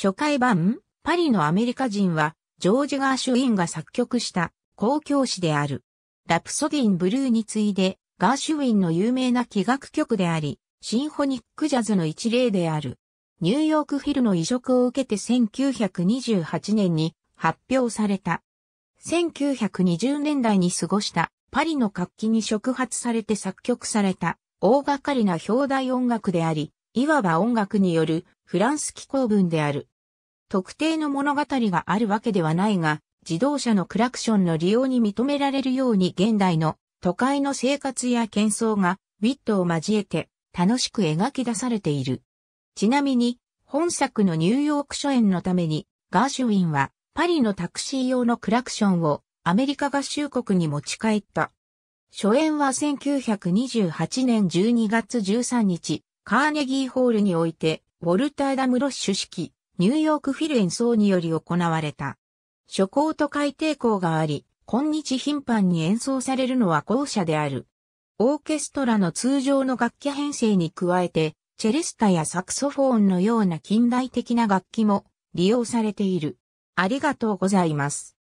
初回版、パリのアメリカ人は、ジョージ・ガーシュウィンが作曲した公共詩である。ラプソディン・ブルーに次いで、ガーシュウィンの有名な器楽曲であり、シンフォニック・ジャズの一例である。ニューヨーク・フィルの移植を受けて1928年に発表された。1920年代に過ごしたパリの活気に触発されて作曲された大掛かりな表題音楽であり、いわば音楽によるフランス気候文である。特定の物語があるわけではないが、自動車のクラクションの利用に認められるように現代の都会の生活や喧騒がウィットを交えて楽しく描き出されている。ちなみに、本作のニューヨーク初演のために、ガーシュウィンはパリのタクシー用のクラクションをアメリカ合衆国に持ち帰った。初演は1928年12月13日、カーネギーホールにおいて、ウォルター・ダムロッシュ式、ニューヨークフィル演奏により行われた。初行と海底校があり、今日頻繁に演奏されるのは後者である。オーケストラの通常の楽器編成に加えて、チェレスタやサクソフォーンのような近代的な楽器も利用されている。ありがとうございます。